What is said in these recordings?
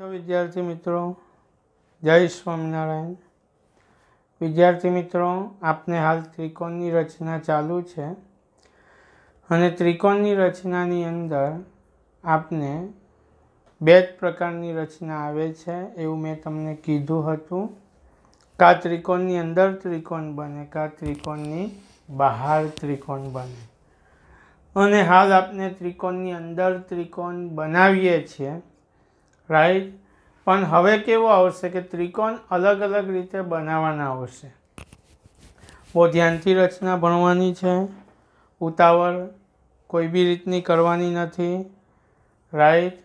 તો વિદ્યાર્થી મિત્રો જય સ્વામિનારાયણ વિદ્યાર્થી મિત્રો આપને હાલ ત્રિકોણની રચના ચાલુ છે અને ત્રિકોણની રચનાની અંદર આપને બે જ પ્રકારની રચના આવે છે એવું મેં તમને કીધું હતું કા ત્રિકોણની અંદર ત્રિકોણ બને કાં ત્રિકોણની બહાર ત્રિકોણ બને અને હાલ આપણે ત્રિકોણની અંદર ત્રિકોણ બનાવીએ છીએ રાઈટ પણ હવે કેવું આવશે કે ત્રિકોણ અલગ અલગ રીતે બનાવવાના આવશે બહુ ધ્યાનથી રચના ભણવાની છે ઉતાવળ કોઈ બી રીતની કરવાની નથી રાઈટ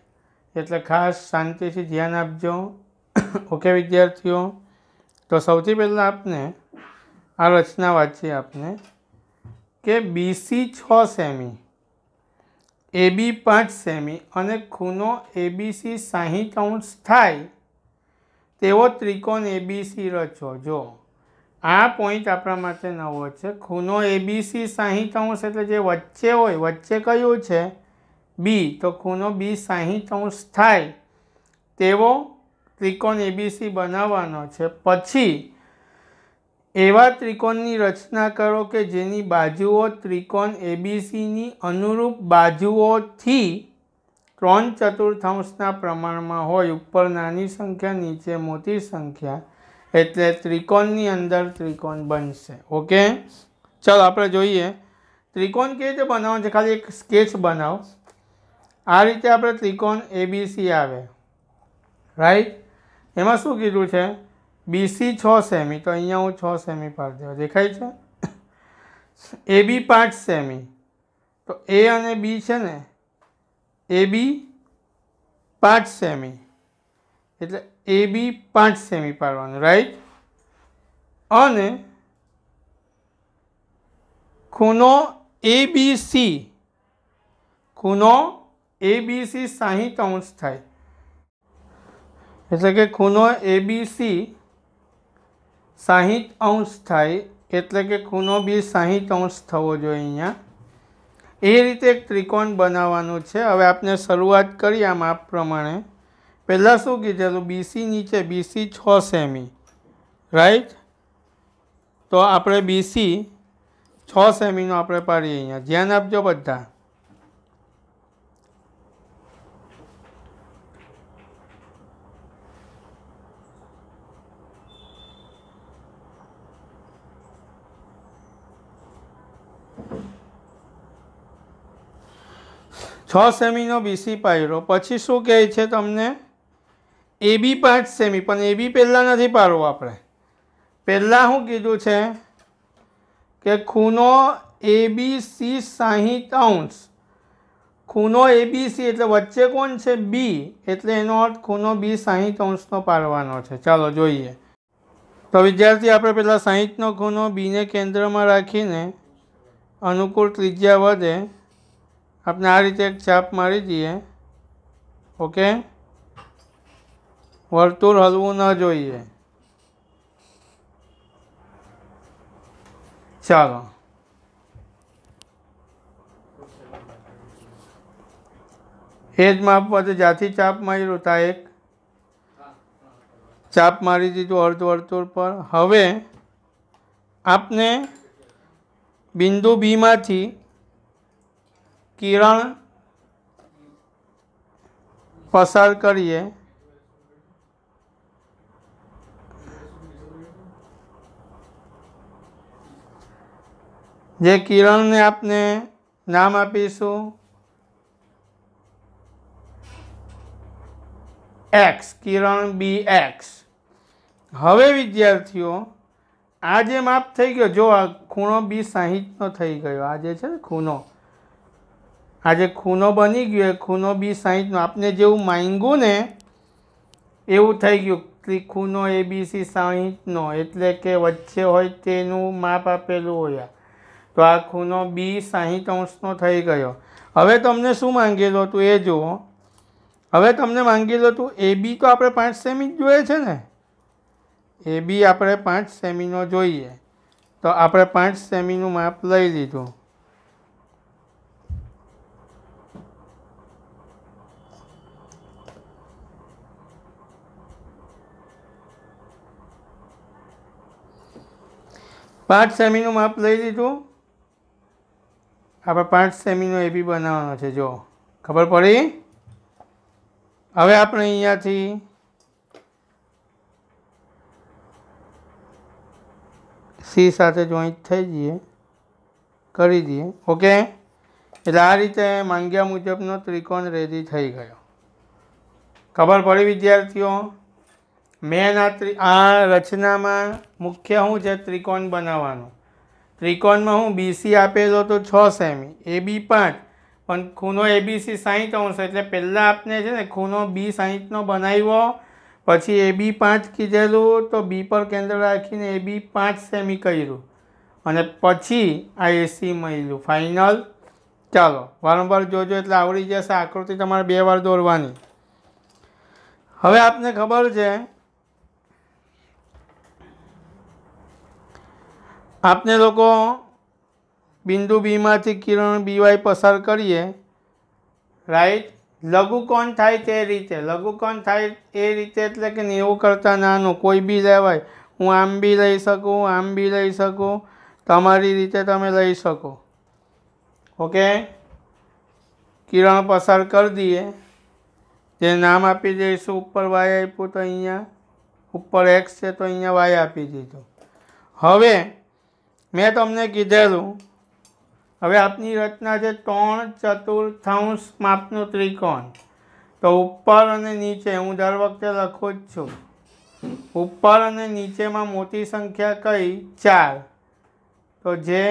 એટલે ખાસ શાંતિથી ધ્યાન આપજો ઓકે વિદ્યાર્થીઓ તો સૌથી પહેલાં આપને આ રચના વાંચીએ આપને કે બીસી છ સેમી એબી પાંચ સેમી અને ખૂણો એબીસી સાહીઠ અંશ થાય તેવો ત્રિકોણ એબીસી રચો જો આ પોઈન્ટ આપણા માટે નવો છે ખૂણો એબીસી સાહીઠ અંશ એટલે જે વચ્ચે હોય વચ્ચે કયું છે બી તો ખૂનો બી સાહીઠ અંશ થાય તેવો ત્રિકોણ એબીસી બનાવવાનો છે પછી એવા ત્રિકોણની રચના કરો કે જેની બાજુઓ ત્રિકોણ એબીસીની અનુરૂપ બાજુઓથી ત્રણ ચતુર્થાંશના પ્રમાણમાં હોય ઉપર નાની સંખ્યા નીચે મોટી સંખ્યા એટલે ત્રિકોણની અંદર ત્રિકોણ બનશે ઓકે ચાલો આપણે જોઈએ ત્રિકોણ કેવી રીતે બનાવવાનું છે ખાલી એક સ્કેચ બનાવો આ રીતે આપણે ત્રિકોણ એબીસી આવે રાઈટ એમાં શું કીધું છે બીસી છ સેમી તો અહીંયા હું છ સેમી પાડી દેવા દેખાય છે એ બી પાંચ સેમી તો એ અને બી છે ને એ બી પાંચ સેમી એટલે એ બી પાંચ સેમી પાડવાનું રાઈટ અને ખૂનો એ બી સી ખૂણો એ બી સી સાહીઠ અંશ થાય એટલે કે ખૂનો એ બી સી સાહીઠ અંશ થાય એટલે કે ખૂનો બી સાહીઠ અંશ થવો જોઈએ અહીંયા એ રીતે એક ત્રિકોણ બનાવવાનું છે હવે આપણે શરૂઆત કરી આ માપ પ્રમાણે પહેલાં શું કીધેલું બીસી નીચે બીસી છ સેમી રાઈટ તો આપણે બીસી છ સેમીનો આપણે પાડીએ અહીંયા ધ્યાન આપજો બધા છ સેમીનો બીસી પાડ્યો પછી શું કહે છે તમને એબી પાંચ સેમી પણ એ બી પહેલાં નથી પાડવું આપણે પહેલાં શું કીધું છે કે ખૂનો એબી સી સાહીઠ અંશ ખૂનો એબીસી એટલે વચ્ચે કોણ છે બી એટલે એનો અર્થ ખૂનો બી સાહીઠ અંશનો પાડવાનો છે ચાલો જોઈએ તો વિદ્યાર્થી આપણે પહેલાં સાહીઠનો ખૂનો બીને કેન્દ્રમાં રાખીને અનુકૂળ ત્રિજ્યા વધે આપણે આ રીતે એક ચાપ મારી દઈએ ઓકે વર્તુળ હલવું ન જોઈએ ચાલો એ જ માપ બધું જ્યાંથી ચાપ માર્યું ત્યાં એક ચાપ મારી દીધું અર્ધ વર્તુળ પર હવે આપને બિંદુ બીમાંથી કિરણ પસાર કરીએ જે કિરણને આપને નામ આપીશું એક્સ કિરણ બી એક્સ હવે વિદ્યાર્થીઓ આ જે માપ થઈ ગયો જો આ ખૂણો બી સાહીઠનો થઈ ગયો આ જે છે ખૂણો આજે ખૂનો બની ગયો એ ખૂનો બી સાહીઠનો આપને જેવું માંગ્યું ને એવું થઈ ગયું ત્રિખૂનો એ બી સી સાહીઠનો એટલે કે વચ્ચે હોય તેનું માપ આપેલું હોય તો આ ખૂનો બી સાહીઠ અંશનો થઈ ગયો હવે તમને શું માંગેલું હતું એ જુઓ હવે તમને માંગેલું હતું એ બી તો આપણે પાંચ સેમી જ જોઈએ છે ને એ બી આપણે પાંચ સેમીનો જોઈએ તો આપણે પાંચ સેમીનું માપ લઈ લીધું પાંચ સેમીનું માપ લઈ લીધું આપણે પાંચ સેમીનો એ બી બનાવવાનો છે જો ખબર પડી હવે આપણે અહીંયાથી સી સાથે જોઈન્ટ થઈ જઈએ કરી દઈએ ઓકે એટલે આ રીતે માંગ્યા મુજબનો ત્રિકોણ રેડી થઈ ગયો ખબર પડી વિદ્યાર્થીઓ મેન આ આ રચનામાં મુખ્ય શું છે ત્રિકોણ બનાવવાનો ત્રિકોણમાં હું બીસી આપેલો તો છ સેમી એ બી પાંચ પણ ખૂણો એબીસી સાહીઠ અંશ એટલે પહેલાં આપને છે ને ખૂનો બી સાહીઠનો બનાવ્યો પછી એ બી પાંચ કીધેલું તો બી પર કેન્દ્ર રાખીને એ બી પાંચ સેમી કર્યું અને પછી આ એસી મળ્યું ફાઇનલ ચાલો વારંવાર જોજો એટલે આવડી જશે આકૃતિ તમારે બે વાર દોરવાની હવે આપને ખબર છે આપને લોકો બિંદુ બીમાંથી કિરણ બીવાય પસાર કરીએ રાઈટ લઘુકોણ થાય તે રીતે લઘુકોણ થાય એ રીતે એટલે કે નેવું કરતાં નાનું કોઈ બી લેવાય હું આમ બી લઈ શકું આમ બી લઈ શકું તમારી રીતે તમે લઈ શકો ઓકે કિરણ પસાર કરી દઈએ જે નામ આપી દઈશું ઉપર વાય આપ્યું તો અહીંયા ઉપર એક્સ છે તો અહીંયા વાય આપી દીધું હવે મેં તમને કીધેલું હવે આપની રચના છે ત્રણ ચતુર્થાંશ માપનું ત્રિકોણ તો ઉપર અને નીચે હું દર વખતે લખું જ છું ઉપર અને નીચેમાં મોટી સંખ્યા કઈ ચાર તો જે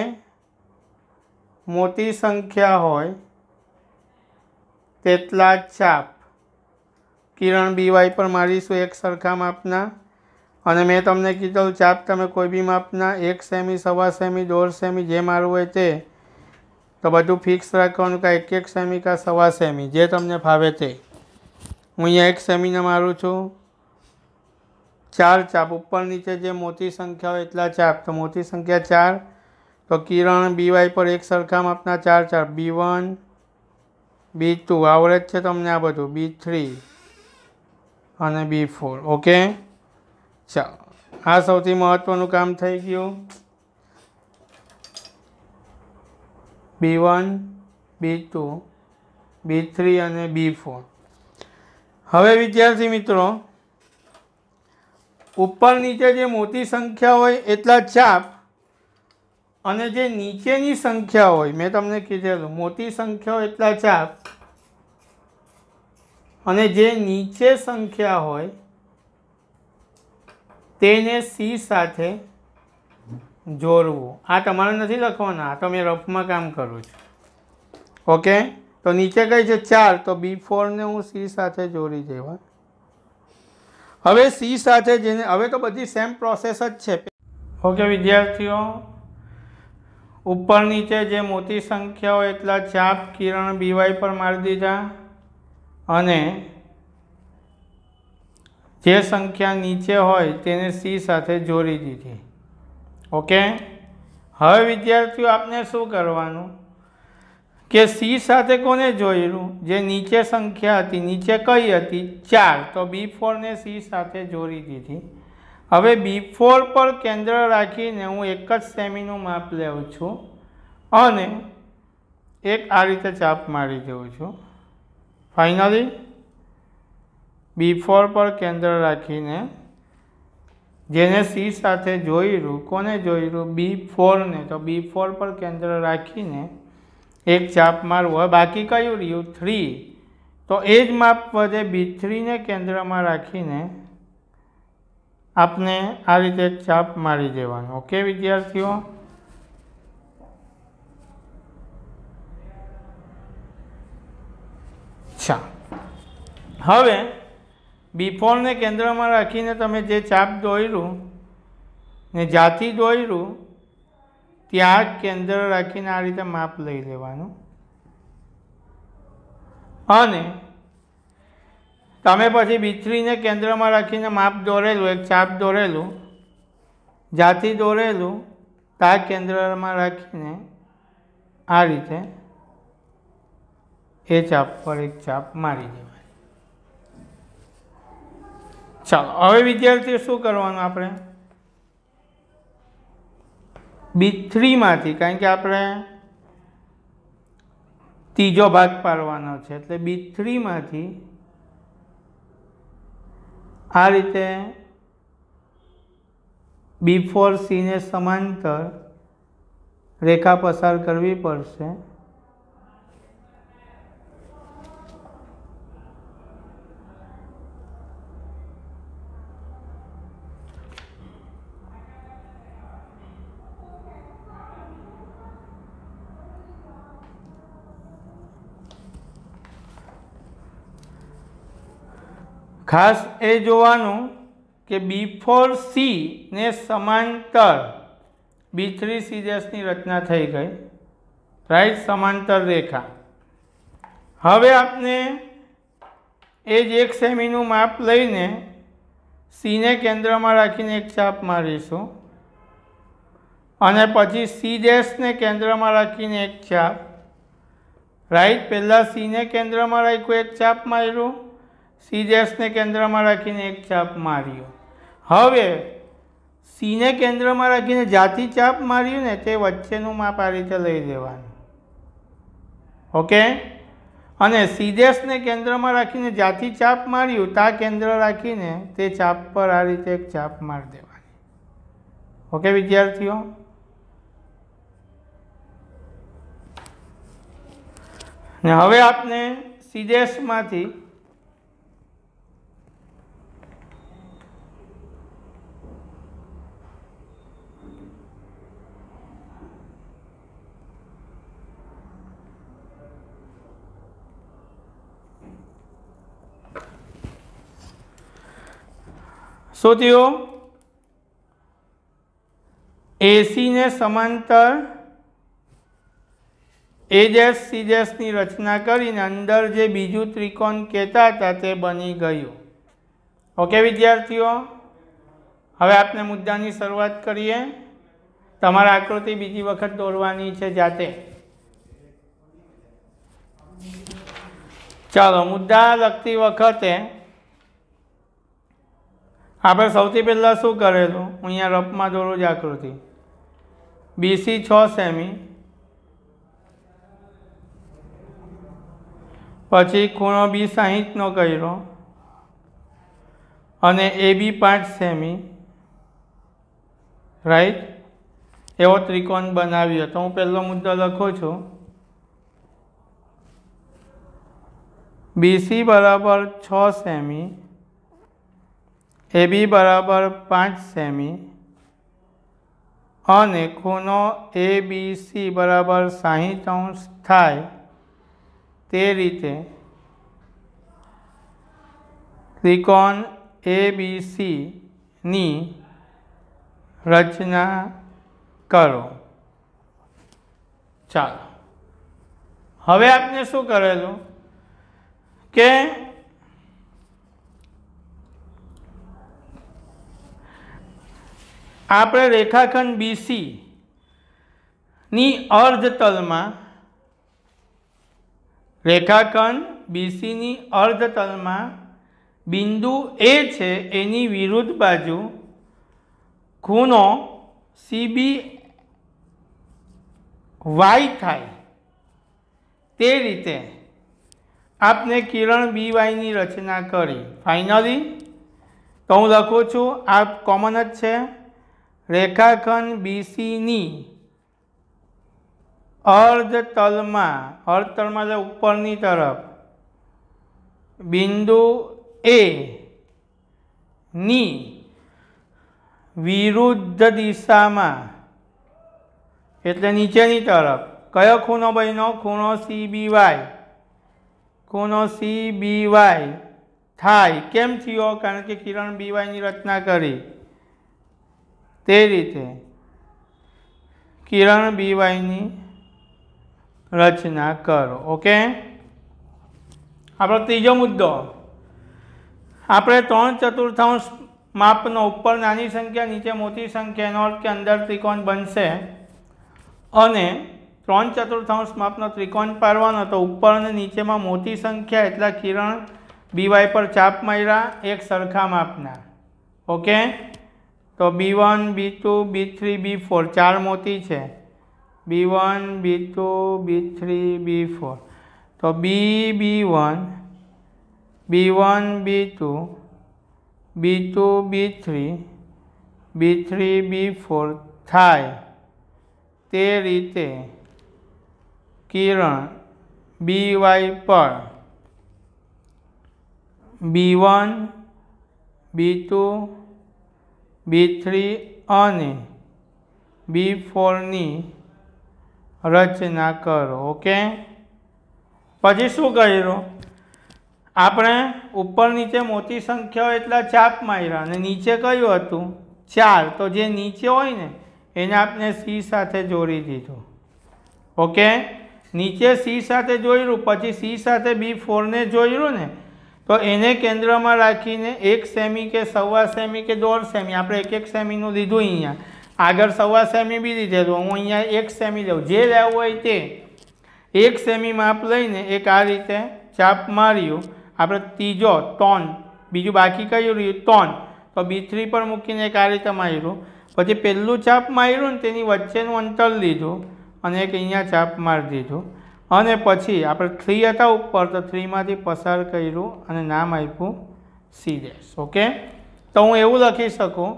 મોટી સંખ્યા હોય તેટલા ચાપ કિરણ બીવાય પર મારીશું એક સરખા માપના અને મેં તમને કીધું ચાપ તમે કોઈ બી માપના એક સેમી સવા સેમી દોઢ સેમી જે મારવું હોય તે તો બધું ફિક્સ રાખવાનું કાં એક એક સેમી કાં સવા સેમી જે તમને ફાવે તે હું અહીંયા એક સેમીને મારું છું ચાર ચાપ ઉપર નીચે જે મોટી સંખ્યા હોય એટલા ચાપ તો મોટી સંખ્યા ચાર તો કિરણ બી વાય પર એક સરખા માપના ચાર ચાર બી વન બી ટુ આવડે જ છે તમને આ બધું બી થ્રી અને બી ફોર ઓકે ચાલો આ સૌથી મહત્ત્વનું કામ થઈ ગયું B one B two B three અને બી ફોર હવે વિદ્યાર્થી મિત્રો ઉપર નીચે જે મોટી સંખ્યા હોય એટલા ચાપ અને જે નીચેની સંખ્યા હોય મેં તમને કીધેલું મોટી સંખ્યા હોય એટલા ચાપ અને જે નીચે સંખ્યા હોય તેને સી સાથે જોડવું આ તમારે નથી લખવાના આ તો મેં રફમાં કામ કરું છું ઓકે તો નીચે કઈ છે ચાર તો બી ફોરને હું સી સાથે જોડી દેવા હવે સી સાથે જેને હવે તો બધી સેમ પ્રોસેસ જ છે ઓકે વિદ્યાર્થીઓ ઉપર નીચે જે મોટી સંખ્યાઓ એટલા ચાપ કિરણ બીવાય પર મારી દીધા અને જે સંખ્યા નીચે હોય તેને સી સાથે જોડી દીધી ઓકે હવે વિદ્યાર્થીઓ આપને શું કરવાનું કે સી સાથે કોને જોયેલું જે નીચે સંખ્યા હતી નીચે કઈ હતી ચાર તો બી ફોરને સી સાથે જોડી દીધી હવે બી ફોર પર કેન્દ્ર રાખીને હું એક જ સેમીનું માપ લેઉં છું અને એક આ રીતે ચાપ મારી દઉં છું ફાઇનલી બી ફોર પર કેન્દ્ર રાખીને જેને સી સાથે જોઈરું કોને જોઈરું બી ફોરને તો બી ફોર પર કેન્દ્ર રાખીને એક ચાપ મારવું હવે બાકી કયું રહ્યું થ્રી તો એ જ માપ વધે બી થ્રીને કેન્દ્રમાં રાખીને આપને આ રીતે ચાપ મારી દેવાનો ઓકે વિદ્યાર્થીઓ અચ્છા હવે બીફોરને કેન્દ્રમાં રાખીને તમે જે ચાપ દોર્યું ને જાતિ દોર્યું ત્યાં કેન્દ્ર રાખીને આ રીતે માપ લઈ લેવાનું અને તમે પછી બીથરીને કેન્દ્રમાં રાખીને માપ દોરેલું એક ચાપ દોરેલું જાતિ દોરેલું તા કેન્દ્રમાં રાખીને આ રીતે એ ચાપ પર એક ચાપ મારી દેવાનું ચાલો હવે વિદ્યાર્થીઓ શું કરવાનું આપણે બી થ્રીમાંથી કારણ કે આપણે ત્રીજો ભાગ પાડવાનો છે એટલે બી થ્રીમાંથી આ રીતે બી ફોર સીને સમાંતર રેખા પસાર કરવી પડશે ખાસ એ જોવાનું કે બી ફોર સીને સમાંતર બી થ્રી સીજસની રચના થઈ ગઈ રાઈટ સમાંતર રેખા હવે આપને એ જ એક સેમીનું માપ લઈને સીને કેન્દ્રમાં રાખીને એક ચાપ મારીશું અને પછી સી ડેશને કેન્દ્રમાં રાખીને એક ચાપ રાઈટ પહેલાં સીને કેન્દ્રમાં રાખ્યું એક ચાપ માર્યું સી કેન્દ્રમાં રાખીને એક ચાપ માર્યો હવે સીને કેન્દ્રમાં રાખીને જાતી ચાપ માર્યું ને તે વચ્ચેનું માપ આ રીતે લઈ લેવાનું ઓકે અને સીદેશને કેન્દ્રમાં રાખીને જાતી ચાપ માર્યું તા કેન્દ્ર રાખીને તે ચાપ પર આ રીતે એક ચાપ મારી દેવાની ઓકે વિદ્યાર્થીઓ ને હવે આપને સીદેશમાંથી શું થયું એસીને સમાંતર એજેસ સીજેસની રચના કરીને અંદર જે બીજું ત્રિકોણ કહેતા હતા તે બની ગયું ઓકે વિદ્યાર્થીઓ હવે આપણે મુદ્દાની શરૂઆત કરીએ તમારા આકૃતિ બીજી વખત દોરવાની છે જાતે ચાલો મુદ્દા લખતી વખતે આપણે સૌથી પહેલાં શું કરેલું હું અહીંયા રફમાં દોરું જ આકૃતિ બીસી છ સેમી પછી ખૂણો બી સાહીઠનો કર્યો અને એ બી પાંચ સેમી રાઈટ એવો ત્રિકોણ બનાવ્યો તો હું પહેલો મુદ્દો લખું છું બીસી બરાબર છ સેમી એ બી બરાબર પાંચ સેમી અને ખૂણો એ બી સી બરાબર સાહીઠ અંશ થાય તે રીતે ત્રિકોણ એ બી સીની રચના કરો ચાલો હવે આપને શું કરેલું કે આપણે રેખાખંડ બીસીની અર્ધતલમાં રેખાખંડ બીસીની અર્ધતલમાં બિંદુ એ છે એની વિરુદ્ધ બાજુ ખૂણો સીબી વાય થાય તે રીતે આપને કિરણ બી વાયની રચના કરી ફાઇનલી તો હું લખું છું આ કોમન જ છે રેખાખંડ બીસીની અર્ધ તલમાં અર્ધ એટલે ઉપરની તરફ બિંદુ એ ની વિરુદ્ધ દિશામાં એટલે નીચેની તરફ કયો ખૂણો બન્યો ખૂણો સી બી વાય ખૂણો સી બી વાય થાય કેમ થયો કારણ કે કિરણ બીવાયની રચના કરી તે રીતે કિરણ બીવાયની રચના કરો ઓકે આપણો ત્રીજો મુદ્દો આપણે ત્રણ ચતુર્થાંશ માપનો ઉપર નાની સંખ્યા નીચે મોટી સંખ્યાનો કે અંદર ત્રિકોણ બનશે અને ત્રણ ચતુર્થાંશ માપનો ત્રિકોણ પાડવાનો તો ઉપર અને નીચેમાં મોટી સંખ્યા એટલા કિરણ બીવાય પર ચાપ માર્યા એક સરખા માપના ઓકે તો B one B two B three B four ચાર મોતી છે B one B two B three B four તો B B one B one B two B two B three B three B four થાય તે રીતે કિરણ B Y પર B one B two B three અને B ફોરની રચના કરો okay પછી શું કર્યું આપણે ઉપર નીચે મોટી સંખ્યાઓ એટલા ચાપ માર્યા અને નીચે કયું હતું ચાર તો જે નીચે હોય ને એને આપણે સી સાથે જોડી દીધું ઓકે નીચે સી સાથે જોયું પછી સી સાથે બી ફોરને જોયું ને તો એને કેન્દ્રમાં રાખીને એક સેમી કે સવા સેમી કે દોઢ સેમી આપણે એક એક સેમીનું લીધું અહીંયા આગળ સવા સેમી બી લીધેલું હું અહીંયા એક સેમી લઉં જે લેવું હોય તે એક સેમી માપ લઈને એક આ રીતે ચાપ માર્યું આપણે ત્રીજો ટોન બીજું બાકી કયું રહ્યું ટોન તો બી થ્રી પર મૂકીને એક આ રીતે માર્યું પછી પહેલું ચાપ માર્યું ને તેની વચ્ચેનું અંતર લીધું અને એક અહીંયા ચાપ મારી દીધું અને પછી આપણે થ્રી હતા ઉપર તો થ્રીમાંથી પસાર કર્યું અને નામ આપ્યું સી ડેશ ઓકે તો હું એવું લખી શકું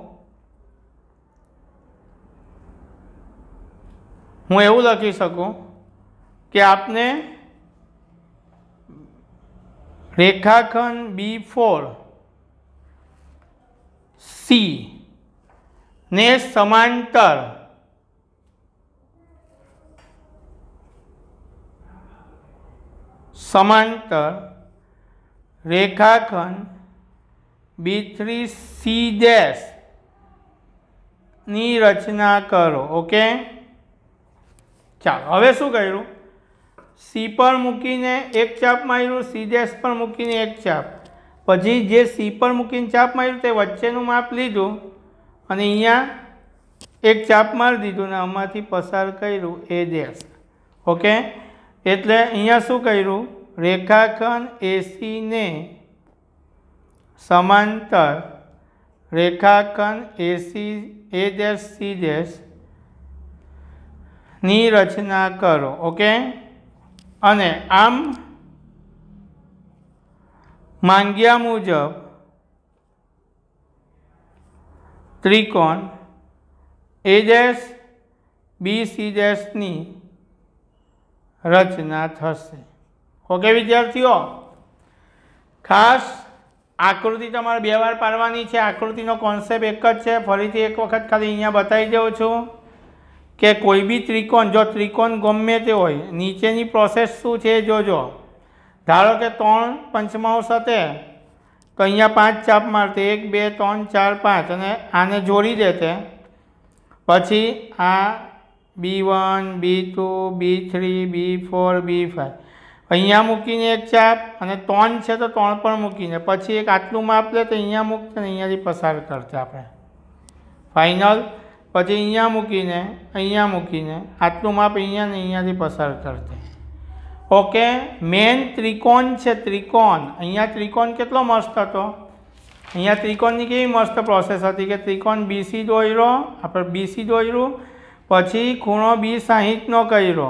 હું એવું લખી શકું કે આપને રેખાખંડ બી ફોર સી ને સમાંતર સમાંતર રેખાખંડ બી થ્રી સી ની રચના કરો ઓકે ચાલો હવે શું કર્યું સી પર મૂકીને એક ચાપ માર્યું સી ડેશ પર મૂકીને એક ચાપ પછી જે સી પર મૂકીને ચાપ માર્યું તે વચ્ચેનું માપ લીધું અને અહીંયા એક ચાપ મારી દીધું ને આમાંથી પસાર કર્યું એ ડેશ ઓકે એટલે અહીંયા શું કર્યું રેખાખંડ એસીને સમાંતર રેખાખંડ એસી એ ડેશ સી ની રચના કરો ઓકે અને આમ માંગ્યા મુજબ ત્રિકોણ એ ડેશ બી સી ડેશની રચના થશે ઓકે વિદ્યાર્થીઓ ખાસ આકૃતિ તમારે બે વાર પાડવાની છે આકૃતિનો કોન્સેપ્ટ એક જ છે ફરીથી એક વખત ખાલી અહીંયા બતાવી દઉં છું કે કોઈ બી ત્રિકોણ જો ત્રિકોણ ગમે તે હોય નીચેની પ્રોસેસ શું છે જોજો ધારો કે ત્રણ પંચમાંશ હતે તો અહીંયા પાંચ ચાપ મારતે એક બે ત્રણ ચાર પાંચ અને આને જોડી દેતે પછી આ B one B two B three B four B five અહીંયા મૂકીને એક ચાપ અને ત્રણ છે તો ત્રણ પણ મૂકીને પછી એક આટલું માપ લે તો અહીંયા મૂકશે અને અહીંયાથી પસાર કરશે આપણે ફાઇનલ પછી અહીંયા મૂકીને અહીંયા મૂકીને આટલું માપ અહીંયા ને અહીંયાથી પસાર કરશે ઓકે મેન ત્રિકોણ છે ત્રિકોણ અહીંયા ત્રિકોણ કેટલો મસ્ત હતો અહીંયા ત્રિકોણની કેવી મસ્ત પ્રોસેસ હતી કે ત્રિકોણ બીસી દોર્યો આપણે બીસી દોર્યું પછી ખૂણો બી સાહીઠનો કર્યો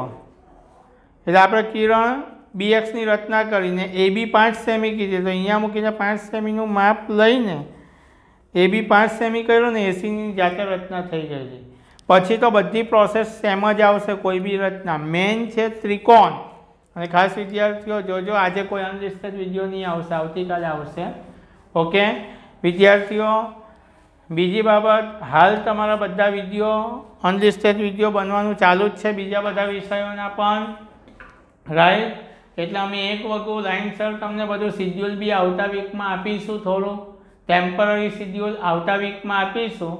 એટલે આપણે કિરણ બી એક્સની રચના કરીને એબી પાંચ સેમી કીધી તો અહીંયા મૂકીને પાંચ સેમીનું માપ લઈને એબી પાંચ સેમી કર્યું ને એસીની જાતે રચના થઈ ગઈ છે પછી તો બધી પ્રોસેસ સેમ જ આવશે કોઈ બી રચના મેઇન છે ત્રિકોણ અને ખાસ વિદ્યાર્થીઓ જોજો આજે કોઈ અનલિસ્ટેડ વિડીયો નહીં આવશે આવતીકાલે આવશે ઓકે વિદ્યાર્થીઓ બીજી બાબત હાલ તમારા બધા વિડીયો અનલિસ્ટેડ વિડીયો બનવાનું ચાલુ જ છે બીજા બધા વિષયોના પણ રાઈટ એટલે અમે એક વખત લાઇનસર તમને બધું શિડ્યુલ બી આવતા વીકમાં આપીશું થોડું ટેમ્પરરી શિડ્યુલ આવતા વીકમાં આપીશું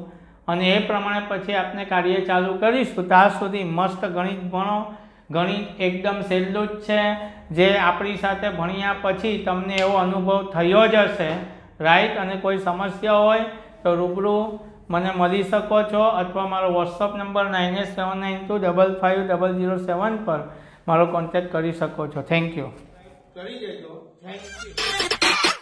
અને એ પ્રમાણે પછી આપણે કાર્ય ચાલુ કરીશું ત્યાં સુધી મસ્ત ગણિત ભણો ગણિત એકદમ સહેલું જ છે જે આપણી સાથે ભણ્યા પછી તમને એવો અનુભવ થયો જ હશે રાઈટ અને કોઈ સમસ્યા હોય તો રૂબરૂ મને મળી શકો છો અથવા મારો WhatsApp number nine eight seven nine two double five double zero seven પર મારો કોન્ટેક્ટ કરી શકો છો થેન્ક યુ કરી દેજો થેન્ક યુ